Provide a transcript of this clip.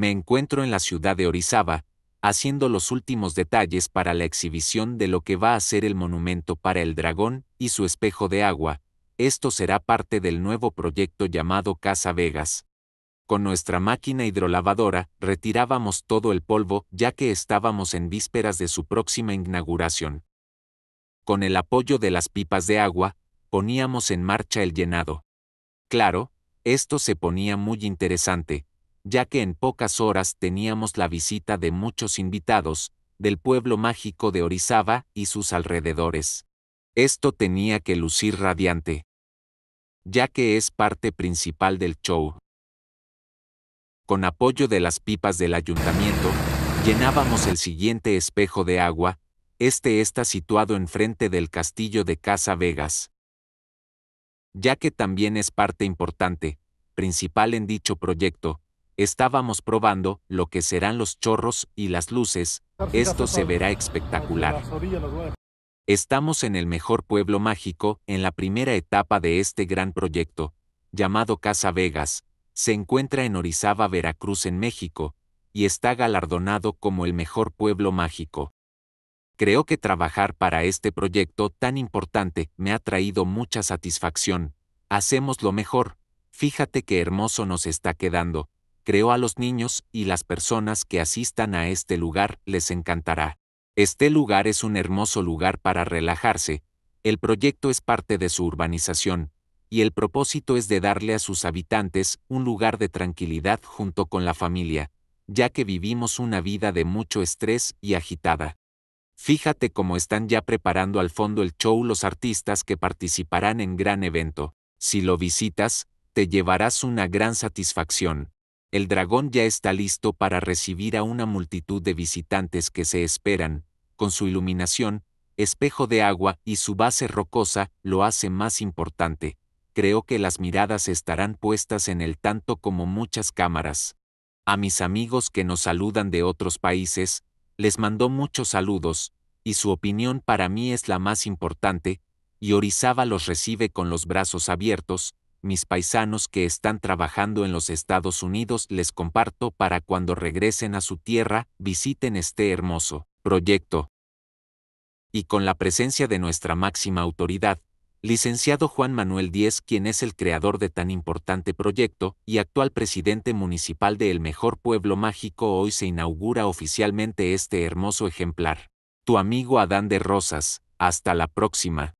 me encuentro en la ciudad de Orizaba, haciendo los últimos detalles para la exhibición de lo que va a ser el monumento para el dragón y su espejo de agua. Esto será parte del nuevo proyecto llamado Casa Vegas. Con nuestra máquina hidrolavadora retirábamos todo el polvo ya que estábamos en vísperas de su próxima inauguración. Con el apoyo de las pipas de agua, poníamos en marcha el llenado. Claro, esto se ponía muy interesante, ya que en pocas horas teníamos la visita de muchos invitados, del pueblo mágico de Orizaba y sus alrededores. Esto tenía que lucir radiante, ya que es parte principal del show. Con apoyo de las pipas del ayuntamiento, llenábamos el siguiente espejo de agua, este está situado enfrente del castillo de Casa Vegas. Ya que también es parte importante, principal en dicho proyecto, Estábamos probando lo que serán los chorros y las luces, esto se verá espectacular. Estamos en el mejor pueblo mágico, en la primera etapa de este gran proyecto, llamado Casa Vegas, se encuentra en Orizaba, Veracruz, en México, y está galardonado como el mejor pueblo mágico. Creo que trabajar para este proyecto tan importante me ha traído mucha satisfacción. Hacemos lo mejor. Fíjate qué hermoso nos está quedando creo a los niños y las personas que asistan a este lugar les encantará. Este lugar es un hermoso lugar para relajarse, el proyecto es parte de su urbanización, y el propósito es de darle a sus habitantes un lugar de tranquilidad junto con la familia, ya que vivimos una vida de mucho estrés y agitada. Fíjate cómo están ya preparando al fondo el show los artistas que participarán en gran evento. Si lo visitas, te llevarás una gran satisfacción el dragón ya está listo para recibir a una multitud de visitantes que se esperan, con su iluminación, espejo de agua y su base rocosa, lo hace más importante. Creo que las miradas estarán puestas en el tanto como muchas cámaras. A mis amigos que nos saludan de otros países, les mandó muchos saludos, y su opinión para mí es la más importante, y Orizaba los recibe con los brazos abiertos, mis paisanos que están trabajando en los Estados Unidos les comparto para cuando regresen a su tierra, visiten este hermoso proyecto. Y con la presencia de nuestra máxima autoridad, licenciado Juan Manuel Díez, quien es el creador de tan importante proyecto y actual presidente municipal de El Mejor Pueblo Mágico, hoy se inaugura oficialmente este hermoso ejemplar. Tu amigo Adán de Rosas, hasta la próxima.